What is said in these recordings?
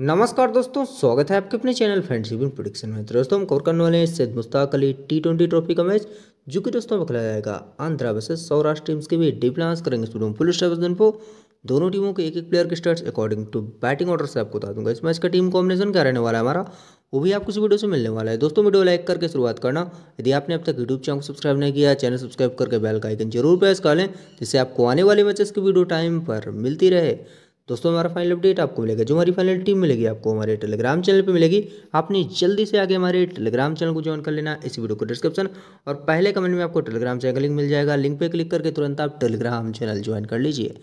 नमस्कार दोस्तों स्वागत है आपके अपने चैनल फ्रेंडशिप इन प्रोडिक्शन में तो दोस्तों हम कवर करने वाले हैं Syed Mushtaq Ali T twenty trophy का मैच जो कि दोस्तों में खेला जाएगा आंध्रा वर्सेस सौराष्ट्र टीम्स के भी डिप्लांस करेंगे स्टूडियो पुलिस को दोनों टीमों के एक एक प्लेयर के start according to batting order से आपको बता दूंगा इस मैच का टीम कॉम्बिनेशन क्या रहने वाला है हमारा वो भी आपको इस वीडियो से मिलने वाला है दोस्तों वीडियो लाइक करके शुरुआत करना यदि आपने अब तक यूट्यूब चैनल को सब्सक्राइब नहीं किया चैनल सब्सक्राइब करके बेल का आइकन जरूर प्रेस कर लें जिससे आपको आने वाले मैचेस की वीडियो टाइम पर मिलती रहे दोस्तों हमारा फाइनल अपडेट आपको मिलेगा जो हमारी फाइनल टीम मिलेगी आपको हमारे टेलीग्राम चैनल पे मिलेगी आपने जल्दी से आगे हमारे टेलीग्राम चैनल को ज्वाइन कर लेना इस वीडियो को डिस्क्रिप्शन और पहले कमेंट में आपको टेलीग्राम चैनल का लिंक मिल जाएगा लिंक पे क्लिक करके तुरंत आप टेलीग्राम चैनल ज्वाइन कर लीजिए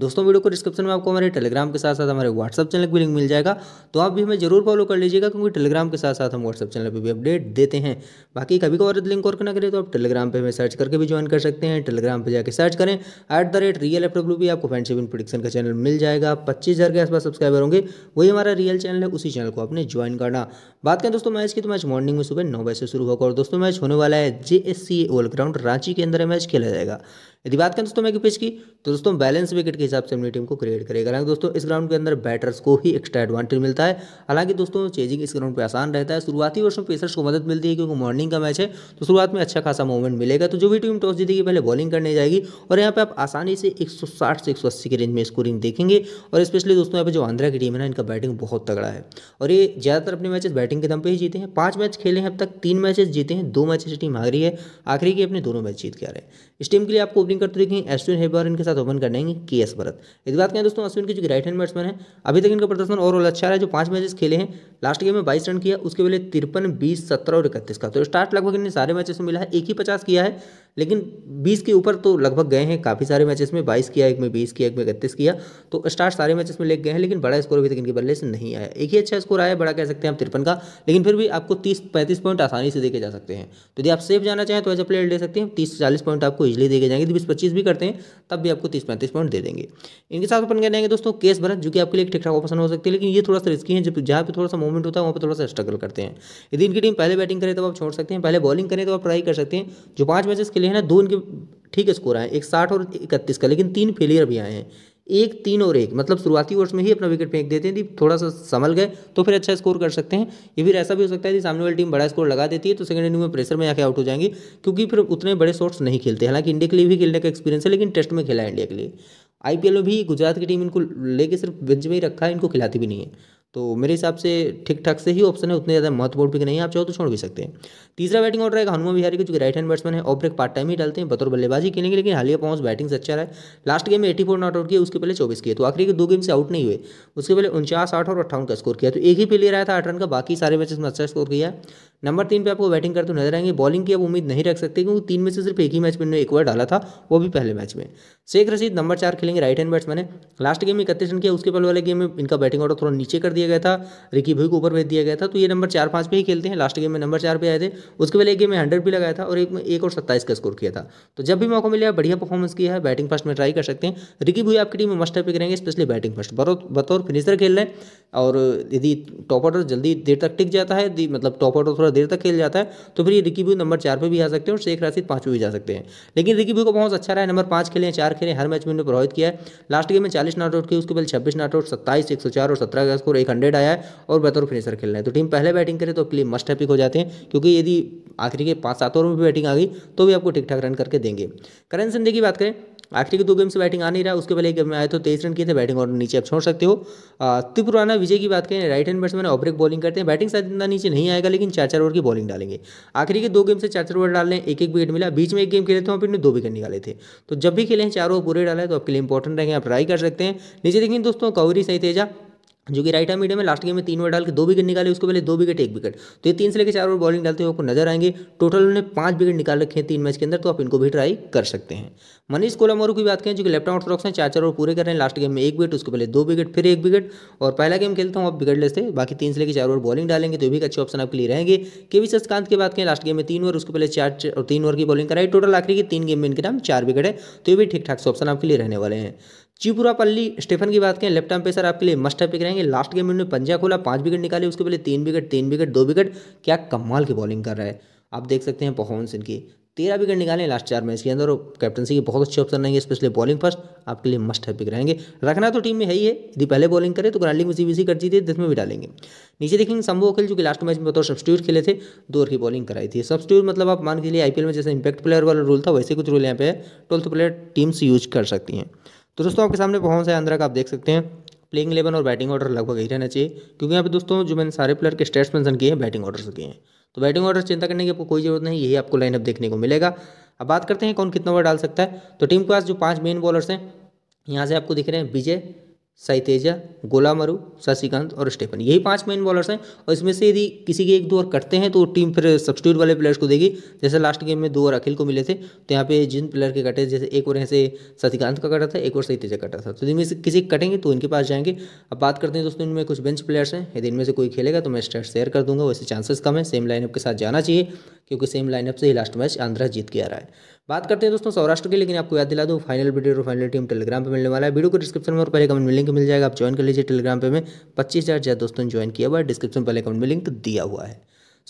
दोस्तों वीडियो को डिस्क्रिप्शन में आपको हमारे टेलीग्राम के साथ साथ हमारे व्हाट्सअप चैनल भी लिंक मिल जाएगा तो आप भी हमें जरूर फॉलो कर लीजिएगा क्योंकि टेलीग्राम के साथ साथ हम व्हाट्सअप चैनल पर भी अपडेट देते हैं बाकी कभी कभार लिंक और ना करें तो आप टेलीग्राम पर हमें सर्च करके भी ज्वाइन कर सकते हैं टेलीग्राम पर जाकर सर्च करें at the rate real F W भी आपको फैंडशिप इन प्रोडिक्शन का चैनल मिल जाएगा पच्चीस के आसपास सब्सक्राइबर होंगे वही हमारा रियल चैनल है उसी चैनल को आपने ज्वाइन करना बात करें दोस्तों मैच की तो मैच मॉर्निंग में सुबह नौ बजे से शुरू होगा और दोस्तों मैच होने वाला है J S C oval ground Ranchi के अंदर मैच खेला जाएगा यदि बात करें दोस्तों मैं पिच की तो दोस्तों बैलेंस विकेट के हिसाब से अपनी टीम को क्रिएट करेगा हालांकि दोस्तों इस ग्राउंड के अंदर बैटर्स को ही एक्स्ट्रा एडवांटेज मिलता है हालांकि दोस्तों चेजिंग इस ग्राउंड पर आसान रहता है शुरुआती वर्ष में पेसर्स को मदद मिलती है क्योंकि मॉर्निंग का मैच है तो शुरुआत में अच्छा खासा मूवमेंट मिलेगा तो जो भी टीम टॉस जीतेगी पहले बॉलिंग करने जाएगी और यहाँ पर आप आसानी से एक से एक की रेंज में स्कोरिंग देखेंगे और स्पेशली दोस्तों यहाँ पर जो आंध्रा की टीम है ना इनका बैटिंग बहुत तगड़ा है और ये ज़्यादातर अपने मैचेस बैटिंग के दम पर ही जीते हैं पाँच मैच खेले हैं अब तक तीन मैचेस जीते हैं दो मैचेस टीम हार रही है आखिरी की अपने दोनों मैच जीत के आ रहे हैं इस टीम के लिए आपको ओपनिंग करते हुए अश्विन हेबर इनके साथ ओपन करेंगे के एस भरत यदि बात करें दोस्तों अश्विन के जो राइट हैंड बैट्समैन है अभी तक इनका प्रदर्शन ओवरऑल अच्छा रहा है जो पांच मैचेस खेले हैं लास्ट गेम में बाईस रन किया उसके पहले तिरपन बीस सत्रह और इकतीस का तो स्टार्ट लगभग इन्हें सारे मैचेस में मिला है एक ही पचास किया है लेकिन बीस के ऊपर तो लगभग गए हैं काफ़ी सारे मैचेस में बाईस किया एक में बीस किया एक में इकतीस किया तो स्टार्ट सारे मैचेस में लेग गए हैं लेकिन बड़ा स्कोर अभी तक इनके बल्ले से नहीं आया एक ही अच्छा स्कोर आया बड़ा कह सकते हैं आप तिरपन का लेकिन फिर भी आपको तीस पैंतीस पॉइंट आसानी से देखे जा सकते हैं तो यदि आप सेफ जाना चाहें तो एज प्लेयर ले सकते हैं तीस चालीस पॉइंट आपको इजिली देखे जाएंगे पच्चीस भी करते हैं तब भी आपको तीस पैंतीस पॉइंट दे देंगे इनके साथ अपन कहेंगे दोस्तों केस भरत जो कि आपके लिए ठीक ठाक ऑप्शन हो सकती है लेकिन ये थोड़ा सा रिस्की है जब जहाँ पर थोड़ा सा मूवमेंट होता है वहाँ पर थोड़ा सा स्ट्रगल करते हैं यदि इनकी टीम पहले बैटिंग करें तो आप छोड़ सकते हैं पहले बॉलिंग करें तो आप ट्राई कर सकते हैं जो पाँच मैचेस के लिए ना दो इनके ठीक स्कोर आए एक साठ और इकतीस का लेकिन तीन फेलियर भी आए हैं एक तीन और एक मतलब शुरुआती ओवर्स में ही अपना विकेट फेंक देते हैं यदि थोड़ा सा संभल गए तो फिर अच्छा स्कोर कर सकते हैं ये फिर ऐसा भी हो सकता है यदि सामने वाली टीम बड़ा स्कोर लगा देती है तो सेकंड इनिंग में प्रेशर में आके आउट हो जाएंगी क्योंकि फिर उतने बड़े शॉट्स नहीं खेलते हालांकि इंडिया के लिए भी खेलने का एक्सपीरियंस है लेकिन टेस्ट में खेला है इंडिया के लिए आईपीएल में भी गुजरात की टीम इनको लेके सिर्फ बेंच में ही रखा है इनको खिलाती भी नहीं है तो मेरे हिसाब से ठीक ठाक से ही ऑप्शन है उतने ज़्यादा महत्वपूर्ण पिक नहीं आप चाहो तो छोड़ भी सकते हैं तीसरा बैटिंग ऑर्डर रहेगा हनुमा बिहारी जो कि राइट हैंड बैट्समैन है ऑफ ब्रेक पार्ट टाइम ही डालते हैं बतौर बल्लेबाजी खेलेंगे लेकिन हालिया पॉन्स बैटिंग से अच्छा रहा है लास्ट गेम में एटी फोर नॉट आउट किया उसके पहले चौबीस किए तो आखिरी के दो गेम से आउट नहीं हुए उसके पहले उनचास आठ और अट्ठावन का स्कोर किया तो एक ही प्लेयर आया था आठ रन का बाकी सारे मैचेस में अच्छा स्कोर किया नंबर तीन पे आपको बैटिंग करते नजर आएंगे बॉलिंग की आप उम्मीद नहीं रख सकते क्योंकि तीन में से सिर्फ एक ही मैच में एक बार डाला था वो भी पहले मैच में शेख रशीद नंबर चार खेलेंगे राइट हैंड बैट्समैन है लास्ट गेम में इकतीस रन किया उसके पहले वाले गेम में इनका बैटिंग ऑर्डर थोड़ा नीचे कर दिया दिया गया था रिकी भोई को ऊपर भेज दिया गया था तो ये नंबर चार पाँच पे ही खेलते हैं लास्ट गेम में नंबर चार पे आए थे उसके पहले एक गेम में हंड्रेड भी लगाया था और एक में एक और सत्ताईस का स्कोर किया था तो जब भी मौका मिला बढ़िया परफॉर्मेंस किया है बैटिंग फर्स्ट में ट्राई कर सकते हैं रिकी भोई आपकी टीम में मस्ट पिक रहेंगे स्पेशली बैटिंग फर्स्ट बतौर फिनिशर खेल रहे हैं और यदि टॉप ऑर्डर जल्दी देर तक टिक जाता है यदि मतलब टॉप ऑर्डर थोड़ा देर तक खेल जाता है तो फिर ये रिकी व्यू नंबर चार पर भी आ सकते हैं और शेख राशि पाँच भी जा सकते हैं लेकिन रिकी व्यू का बहुत अच्छा रहा है नंबर पाँच खेले चार खेले हर मैच में उन्होंने प्रभावित किया है लास्ट गेम में चालीस नॉट आउट किया उसके पहले छब्बीस नॉट आउट सत्ताईस एक सौ चार और सत्रह का स्कोर एक हंड्रेड आया है और बेहतर फिनिशर खेल रहे हैं तो टीम पहले बैटिंग करे तो प्ले मस्ट हैपिक हो जाते हैं क्योंकि यदि आखिरी के पाँच सात ओवर में भी बैटिंग आ गई तो भी आपको ठीक ठाक रन करके देंगे करेंट सिंधी की बात करें आखिरी के दो गेम से बैटिंग आ नहीं रहा उसके पहले गेम में आए तो तेईस रन किए थे बैटिंग और नीचे आप छोड़ सकते हो त्रिपुराना विजय की बात करें right hand batsman off break bowling करते हैं बैटिंग शायद इतना नीचे नहीं आएगा लेकिन चार चार ओवर की बॉलिंग डालेंगे आखिरी के दो गेम से चार चार ओवर डाल एक एक विकेट मिला बीच में एक गेम खेले थे अपने दो विकेट निकाले थे तो जब भी खेले हैं चार ओवर पूरे डाले तो आपके लिए इंपॉर्टेंट रहेंगे आप ट्राई कर सकते हैं नीचे देखेंगे दोस्तों कौरी सही तेजा जो कि राइट हैंड मीडियम में लास्ट गेम में तीन ओवर डाल के दो विकेट निकाले उसके पहले दो विकेट एक विकेट तो ये तीन से लेकर चार ओवर बॉलिंग डालते हुए आपको नजर आएंगे टोटल उन्होंने पांच विकेट निकाल रखे हैं तीन मैच के अंदर तो आप इनको भी ट्राई कर सकते हैं मनीष कोलामोरू की बात करें जो कि लेफ्ट रॉक्स हैं चार चार ओवर पूरे कर रहे हैं लास्ट गेम में एक विकेट उसको पहले दो विकेट फिर एक विकेट और पहला गेम खेलता हूँ आप विकेट लेते बाकी तीन से लेकर चार ओवर बॉलिंग डालेंगे तो भी अच्छे ऑप्शन आपके लिए रहेंगे के वी शशकांत की बात करें लास्ट गेम में तीन ओवर उसके पहले चार और तीन ओवर की बॉलिंग कराई टोटल आखिरी की तीन गेम में इनके नाम चार विकेट है तो ये भी ठीक ठाक से ऑप्शन आपके लिए रहने वाले हैं चिपुरापल्ली स्टेफन की बात करें लेफ्ट आर्म पेसर आपके लिए मस्ट पिक रहेंगे लास्ट गेम में पंजा खोला पाँच विकेट निकाले उसके पहले तीन विकेट तीन विकेट दो विकेट क्या कमाल की बॉलिंग कर रहा है आप देख सकते हैं परफॉर्मेंस इनकी तेरह विकेट निकाले लास्ट चार मैच के अंदर और कैप्टनसी के बहुत अच्छे ऑप्शन रहेंगे स्पेशली बॉलिंग फर्स्ट आपके लिए मस्ट है पिक रहेंगे रखना तो टीम में है ही है यदि पहले बॉलिंग करे तो ग्रांडिंग में सीबीसी कर दी थी जिसमें भी डालेंगे नीचे देखेंगे संभव अखिल जो कि लास्ट मैच में बतौर सब्सिट्यूट खेले थे दो ओवर की बॉलिंग कराई थी सब्सिट्यूट मतलब आप मान के लिए आईपीएल में जैसे इंपैक्ट प्लेयर वाला रूल था वैसे कुछ रूल यहाँ पे ट्वेल्थ प्लेयर टीम्स यूज कर सकती हैं तो दोस्तों आपके सामने परफॉर्मेंस है आंध्रा का आप देख सकते हैं प्लेइंग इलेवन और बैटिंग ऑर्डर लगभग यही रहना चाहिए क्योंकि यहाँ पे दोस्तों जो मैंने सारे प्लेयर के स्टेट्स मेंशन किए हैं बैटिंग ऑर्डर से किए हैं तो बैटिंग ऑर्डर चिंता करने की आपको कोई जरूरत नहीं यही आपको लाइनअप देखने को मिलेगा अब बात करते हैं कौन कितना ओवर डाल सकता है तो टीम के पास जो पाँच मेन बॉलर्स हैं यहाँ से आपको दिख रहे हैं विजय साइतेजा गोलामरू शशिकांत और स्टेफन यही पांच मेन बॉलर्स हैं और इसमें से यदि किसी के एक दो और कटते हैं तो टीम फिर सब्सिट्यूट वाले प्लेयर्स को देगी जैसे लास्ट गेम में दो और अखिल को मिले थे तो यहाँ पे जिन प्लेयर के कटे जैसे एक और यहाँ से शशिकांत का कटा था एक और सहितेजा कटा था तो इनमें से किसी कटेंगे तो इनके पास जाएंगे अब बात करते हैं दोस्तों इनमें कुछ बेंच प्लेयर्स हैं यदि इनमें से कोई खेलेगा तो मैं स्टेट शेयर कर दूंगा वैसे चांसेस कम है सेम लाइनअप के साथ जाना चाहिए क्योंकि सेम लाइनअप से ही लास्ट मैच आंध्रा जीत के आ रहा है बात करते हैं दोस्तों सौराष्ट्र की लेकिन आपको याद दिला दूँ फाइनल वीडियो और फाइनल टीम टेलीग्राम पर मिलने वाला है वीडियो को डिस्क्रिप्शन में और पहले कमेंट में लिंक मिल जाएगा आप ज्वाइन कर लीजिए टेलीग्राम पर मैं पच्चीस हज़ार दोस्तों ज्वाइन किया हुआ है डिस्क्रिप्शन पहले कमेंट में लिंक दिया हुआ है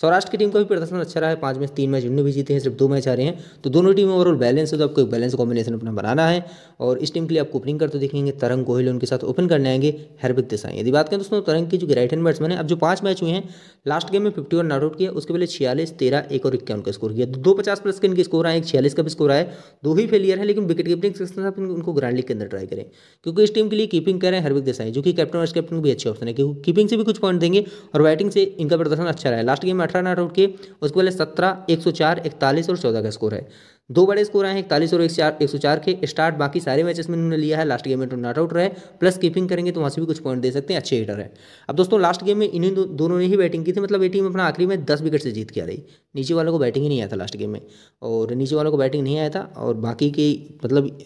सौराष्ट्र की टीम का भी प्रदर्शन अच्छा रहा है पाँच मैच तीन मैच इन्होंने भी जीते हैं सिर्फ दो मैच आ रहे हैं तो दोनों टीम ओवरऑल बैलेंस है तो आपको एक बैलेंस कॉम्बिनेशन अपना बनाना है और इस टीम के लिए आपको ओपनिंग करते देखेंगे तरंग गोहिल उनके साथ ओपन करने आएंगे हरबिक देसाई यदि बात करें दोस्तों तरंग की जो राइट हैंड बैट्समैन है अब जो पांच मैच हुए हैं लास्ट गेम में फिफ्टी वन नॉट आउट किया उसके पहले छियालीस तेरह एक और इक्यावन का स्कोर किया तो दो पचास प्लस के इनके स्कोर आए एक छियालीस का भी स्कोर आए दो ही फेलियर है लेकिन विकेट कीपिंग उनको ग्रांड लीग के अंदर ट्राई करें क्योंकि इस टीम के लिए कीपिंग करें हरबिक देसाई जो कि कैप्टन वाइस कैप्टन भी अच्छे ऑप्शन है क्योंकि कीपिंग से भी कुछ पॉइंट देंगे और बैटिंग से इनका प्रदर्शन अच्छा रहा है लास्ट गेम अठारह नॉट आउट किए उसके पहले सत्रह एक सौ चार इकतालीस और चौदह का स्कोर है दो बड़े स्कोर आए हैं इकतालीस और एक सौ चार के स्टार्ट बाकी सारे मैचेस में उन्होंने लिया है लास्ट गेम में तो नॉट आउट रहे प्लस कीपिंग करेंगे तो वहाँ से भी कुछ पॉइंट दे सकते हैं अच्छे हिटर है अब दोस्तों लास्ट गेम में इन्हीं दो, दोनों ने ही बैटिंग की थी मतलब ये टीम अपना आखिरी में दस विकेट से जीत के आ रही नीचे वालों को बैटिंग ही नहीं आया था लास्ट गेम में और नीचे वालों को बैटिंग नहीं आया था और बाकी के मतलब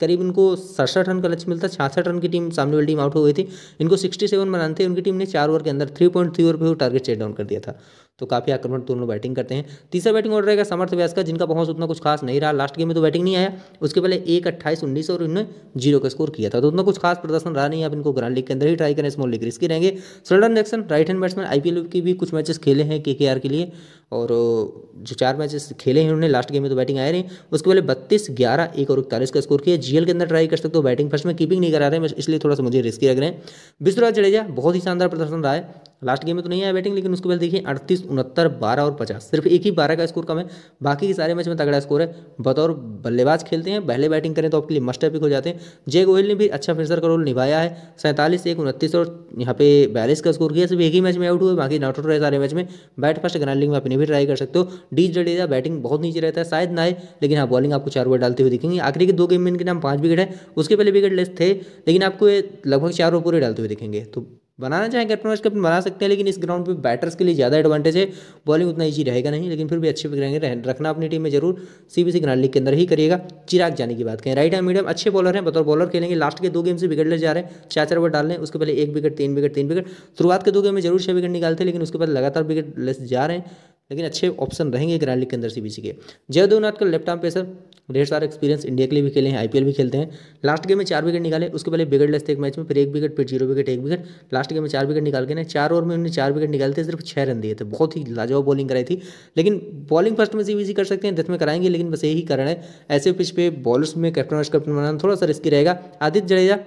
करीब इनको सड़सठ रन का लक्ष्य मिलता छियासठ रन की टीम सामने वाली टीम आउट हो गई थी इनको सिक्सटी सेवन थे उनकी टीम ने चार ओवर के अंदर थ्री पॉइंट थ्री ओवर पर टारगेट चेट डाउन कर दिया था तो काफ़ी आक्रमण दोनों बैटिंग करते हैं तीसरा बैटिंग ऑर्डर रहेगा समर्थ व्यास का जिनका बहुत उतना कुछ खास नहीं रहा लास्ट गेम में तो बैटिंग नहीं आया उसके पहले एक अट्ठाईस उन्नीस और इन्होंने जीरो का स्कोर किया था तो उतना कुछ खास प्रदर्शन रहा नहीं आप इनको ग्रांड लीग के अंदर ही ट्राई करें स्मॉल लीग रिस्की रहेंगे Sheldon Jackson right hand batsman IPL के भी कुछ मैचेस खेले हैं के के लिए और जो चार मैचेस खेले हैं उन्होंने लास्ट गेम में तो बैटिंग आया नहीं उसके पहले बत्तीस ग्यारह एक और इकतालीस का स्कोर किया जीएल के अंदर ट्राई कर सकते हो बैटिंग फर्स्ट में कीपिंग नहीं करा रहे हैं इसलिए थोड़ा सा मुझे रिस्की लग रहे हैं बिस्तुराज जडेजा बहुत ही शानदार प्रदर्शन रहा है लास्ट गेम में तो नहीं आया बैटिंग लेकिन उसके बाद देखिए अड़तीस उनहत्तर बारह और पचास सिर्फ एक ही बारह का स्कोर कम है बाकी के सारे मैच में तगड़ा स्कोर है बतौर बल्लेबाज खेलते हैं पहले बैटिंग करें तो आपके लिए मस्टर पिक हो जाते हैं जय गोयल ने भी अच्छा फिंसर का रोल निभाया है सैंतालीस एक उनतीस और यहाँ पे बयालीस का स्कोर किया सिर्फ एक ही मैच में आउट हुए बाकी नॉट आउट रहे सारे मैच में बैट फर्स्ट ग्राइंडिंग में अपनी भी ट्राई कर सकते हो डी जडेजा बैटिंग बहुत नीचे रहता है शायद ना आए लेकिन हाँ बॉलिंग आपको चार ओवर डालते हुए दिखेंगे आखिरी के दो गेम में इनके नाम पाँच विकेट है उसके पहले विकेट लेस थे लेकिन आपको लगभग चार ओवर पूरे डालते हुए दिखेंगे तो बनाना चाहें कैप्टन वाइस कैप्टन बना सकते हैं लेकिन इस ग्राउंड पे बैटर्स के लिए ज़्यादा एडवांटेज है बॉलिंग उतना ईजी रहेगा नहीं लेकिन फिर भी अच्छे रहेंगे रखना अपनी टीम में जरूर सी बी लीग के अंदर ही करिएगा चिराग जाने की बात करें राइट हैंड मीडियम अच्छे बॉलर हैं बतौर बॉलर खेलेंगे लास्ट के दो गेम से विकेट ले जा रहे हैं चार चार ओवर डाल रहे हैं उसके पहले एक विकेट तीन विकेट तीन विकेट शुरुआत के दो गेम में जरूर छः विकेट निकालते लेकिन उसके बाद लगातार विकेट ले जा रहे हैं लेकिन अच्छे ऑप्शन रहेंगे ग्रांड लीग के अंदर सी के जयदेवनाथ का लेफ्ट आर्म पेसर ढेर सारा एक्सपीरियंस इंडिया के लिए भी खेले हैं आईपीएल भी खेलते हैं लास्ट गेम में चार विकेट निकाले उसके पहले विकेटलेस थे एक मैच में फिर एक विकेट फिर जीरो विकेट एक विकेट लास्ट गेम में चार विकेट निकाल के ना चार ओवर में उन्होंने चार विकेट निकाले थे सिर्फ छह रन दिए थे बहुत ही लाजवाब बॉलिंग कराई थी लेकिन बॉलिंग फर्स्ट में सीबीसी कर सकते हैं डेथ में कराएंगे लेकिन बस यही कारण है ऐसे पिच पे बॉलर्स में कैप्टन वाइस कैप्टन बनाना थोड़ा सा रिस्की रहेगा आदित्य जडेजा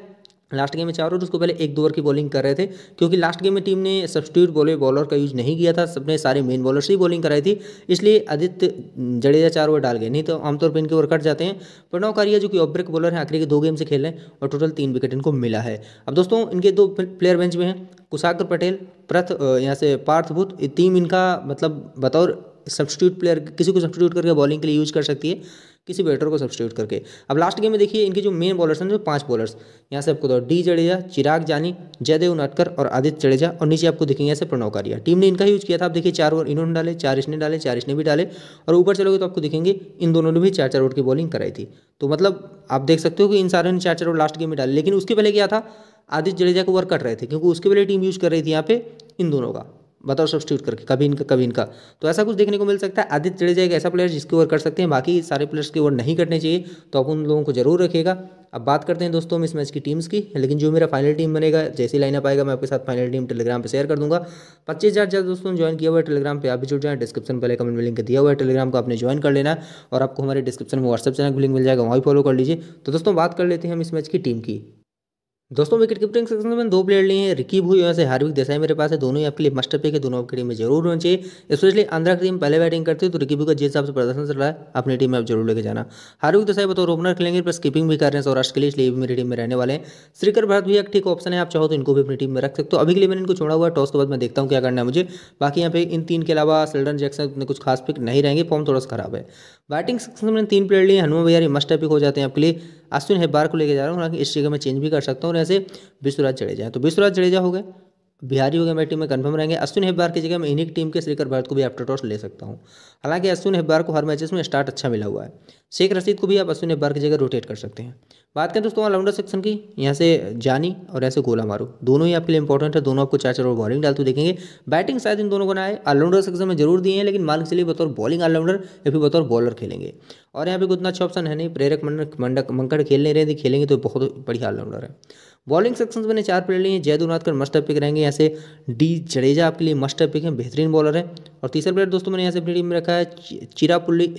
लास्ट गेम में चार ओवर उसको पहले एक दो ओवर की बॉलिंग कर रहे थे क्योंकि लास्ट गेम में टीम ने सब्सिट्यूट बॉलर बॉलर का यूज़ नहीं किया था सबने सारे मेन बॉलर से ही बॉलिंग कराई थी इसलिए आदित्य जडेजा चार ओवर डाल गए नहीं तो आमतौर पर इनके ओवर कट जाते हैं प्रणव कारिया जो कि ऑफ ब्रेक बॉलर हैं आखिरी के दो गेम से खेल रहे हैं और टोटल तीन विकेट इनको मिला है अब दोस्तों इनके दो प्लेयर बेंच में हैं कुशाकर पटेल प्रथ यहाँ से पार्थभूत टीम इनका मतलब बतौर सब्सिट्यूट प्लेयर किसी को सब्सिट्यूट करके बॉलिंग के लिए यूज कर सकती है किसी बैटर को सब्सिट्यूट करके अब लास्ट गेम में देखिए इनके जो मेन बॉलर्स हैं जो पांच बॉलर्स यहाँ से आपको डी तो जडेजा चिराग जानी जयदेव नाटकर और आदित्य जडेजा और नीचे आपको दिखेंगे ऐसे प्रणव कारिया टीम ने इनका यूज किया था आप देखिए चार ओवर इन्होंने डाले चार इसने डाले चार इसने भी डाले और ऊपर चलोगे तो आपको दिखेंगे इन दोनों ने भी चार चार ओवर की बॉलिंग कराई थी तो मतलब आप देख सकते हो कि इन सारे ने चार चार ओवर लास्ट गेम में डाले लेकिन उसके पहले क्या था आदित्य जडेजा को वर्क कर रहे थे क्योंकि उसके पहले टीम यूज कर रही थी यहाँ पे इन दोनों का बताओ सब्सटीट्यूट करके कभी इनका कभी इनका तो ऐसा कुछ देखने को मिल सकता है आदित्य जडेजा एक ऐसा प्लेयर जिसके ओवर कर सकते हैं बाकी सारे प्लेयर्स के ओवर नहीं करने चाहिए तो आप उन लोगों को जरूर रखिएगा अब बात करते हैं दोस्तों इस मैच की टीम्स की लेकिन जो मेरा फाइनल टीम बनेगा जैसी लाइनअप आएगा मैं आपके साथ फाइनल टीम टेलीग्राम पर शेयर कर दूंगा पच्चीस हज़ार ज्यादा दोस्तों ज्वाइन किया हुआ है टेलीग्राम पर आप भी जुड़ जाए डिस्क्रिप्शन पहले कमेंट में लिंक दिया हुआ है टेलीग्राम को आपने ज्वाइन कर लेना है और आपको हमारे डिस्क्रिप्शन में व्हाट्सअप चैनल लिंक मिल जाएगा वहाँ भी फॉलो कर लीजिए तो दोस्तों बात कर लेते हैं हम इस मैच की टीम की दोस्तों विकेट कीपिंग सेक्शन में दो प्लेयर लिए हैं रिकी भू यहाँ से हार्विक देसाई मेरे पास है दोनों ही आपके लिए मस्टर पे है दोनों आपकी टीम में जरूर होना चाहिए स्पेशली आंध्रा की टीम पहले बैटिंग करती है तो रिकी भू का जिस हिसाब से प्रदर्शन चल रहा है अपनी टीम में आप जरूर लेके जाना हार्विक देसाई बतौर ओपनर खेलेंगे प्लस कीपिंग भी कर रहे हैं सौराष्ट्र के लिए इसलिए भी मेरी टीम में रहने वाले हैं श्रीकर भारत भी एक ठीक ऑप्शन है आप चाहो तो इनको भी अपनी टीम में रख सकते हो अभी के लिए मैंने इनको छोड़ा हुआ है टॉस के बाद मैं देखता हूँ क्या करना है मुझे बाकी यहाँ पे इन तीन के अलावा सिल्डन जैक्सन में कुछ खास पिक नहीं रहेंगे फॉर्म थोड़ा सा खराब है बैटिंग सेक्शन में तीन प्लेयर लिए हनुमा भैया मस्ट पिक हो जाते हैं आपके लिए अश्विन तो बार को लेकर जा रहा हूँ हालांकि इस जगह मैं चेंज भी कर सकता हूँ और ऐसे विश्वराज जडेजा तो विश्वराज जडेजा हो गए बिहारी हो गया मेरी टीम में कन्फर्म रहेंगे अश्विन हेब्बार की जगह मैं इन्हीं टीम के श्रीकर भारत को भी आफ्टर टॉस ले सकता हूँ हालांकि अश्विन हेब्बार को हर मैचेस में स्टार्ट अच्छा मिला हुआ है शेख रशीद को भी आप अश्विन हेब्बार की जगह रोटेट कर सकते हैं बात करें दोस्तों ऑलराउंडर सेक्शन की यहाँ से जानी और यहाँ से गोला मारो दोनों ही आपके लिए इंपॉर्टेंट है दोनों आपको चार चार ओवर बॉलिंग डालते हुए देखेंगे बैटिंग शायद इन दोनों को ना आए ऑलराउंडर सेक्शन में जरूर दिए हैं लेकिन मान चलिए बतौर बॉलिंग ऑलराउंडर या फिर बतौर बॉलर खेलेंगे और यहाँ पर उतना अच्छा ऑप्शन है नहीं प्रेरक मंडक मंकड़ खेल नहीं रहे खेलेंगे तो बहुत बढ़िया ऑलराउंडर है बॉलिंग सेक्शन मैंने चार प्लेयर लिए हैं जयदू नाथकर मस्ट पिक रहेंगे यहाँ से डी जडेजा आपके लिए मस्ट पिक हैं बेहतरीन बॉलर है और तीसरा प्लेयर दोस्तों मैंने यहाँ से अपनी टीम में रखा है चिरापुल्ली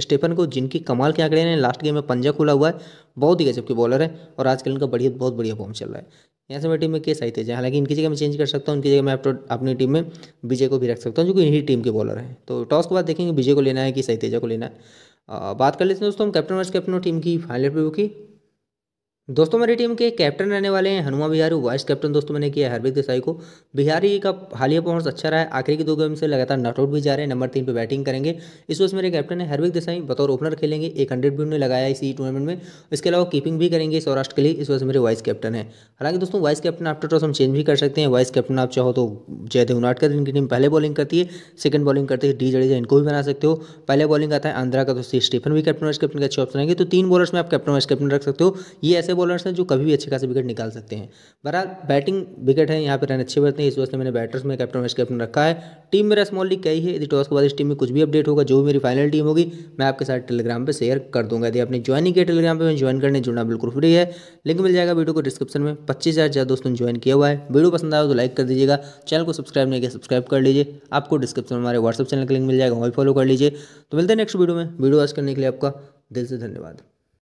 स्टेफन को जिनकी कमाल के आंकड़े हैं लास्ट गेम में पंजा खुला हुआ है बहुत ही गजब के बॉलर है और आजकल इनका बढ़िया बहुत बढ़िया फॉर्म चल रहा है यहाँ से मेरी टीम में केस आई तेज हालांकि इनकी जगह मैं चेंज कर सकता हूँ इनकी जगह मैं अपनी टीम में विजय को भी रख सकता हूँ जो कि इन्हीं टीम के बॉलर हैं तो टॉस के बाद देखेंगे विजय को लेना है कि सही तेजा को लेना है आ, बात कर लेते हैं दोस्तों हम कैप्टन वर्ष कैप्टन टीम की फाइनल रिव्यू की दोस्तों मेरी टीम के कैप्टन रहने वाले हैं हनुमा बिहारी वाइस कैप्टन दोस्तों मैंने किया हरवीर देसाई को बिहारी का हालिया परफॉर्मेंस अच्छा रहा है आखिरी की दो गेम से लगातार नॉट आउट भी जा रहे हैं नंबर तीन पे बैटिंग करेंगे इस वर्ष मेरे कैप्टन है हरवीर देसाई बतौर ओपनर खेलेंगे एक हंड्रेड भी उन्होंने लगाया इसी टूर्नामेंट में इसके अलावा कीपिंग भी करेंगे सौराष्ट्र के लिए इस वर्ष मेरे वाइस कैप्टन है हालांकि दोस्तों वाइस कैप्टन आफ्टर टॉस हम चेंज भी कर सकते हैं वाइस कैप्टन आप चाहो तो जयदेव का इनकी टीम पहले बॉलिंग करती है सेकंड बॉलिंग करती है डी जडेजा इनको भी बना सकते हो पहले बॉलिंग आता है आंध्रा का तो स्टीफन भी कैप्टन वाइस कैप्टन के अच्छे ऑप्शन आएंगे तो तीन बॉलर्स में आप कैप्टन वाइस कैप्टन रख सकते हो ये ऐसे बॉलर्स हैं जो कभी भी अच्छे खासे विकेट निकाल सकते हैं बहरहाल बैटिंग विकेट है यहाँ पर रन अच्छे बढ़ते हैं इस वजह से मैंने बैटर्स में कैप्टन वाइस कैप्टन रखा है टीम मेरा स्मॉल लीग कही है यदि टॉस के बाद इस टीम में कुछ भी अपडेट होगा जो भी मेरी फाइनल टीम होगी मैं आपके साथ टेलीग्राम पर शेयर कर दूंगा यदि आपने ज्वाइन किया टेलीग्राम पर ज्वाइन करने जुड़ना बिल्कुल फ्री है लिंक मिल जाएगा वीडियो को डिस्क्रिप्शन में पच्चीस हज़ार ज़्यादा दोस्तों ने ज्वाइन किया हुआ है वीडियो पसंद आया तो लाइक कर दीजिएगा चैनल को सब्सक्राइब नहीं किया सब्सक्राइब कर लीजिए आपको डिस्क्रिप्शन में हमारे व्हाट्सअप चैनल का लिंक मिल जाएगा वहीं फॉलो कर लीजिए तो मिलते हैं नेक्स्ट वीडियो में वीडियो वॉच करने के लिए आपका दिल से धन्यवाद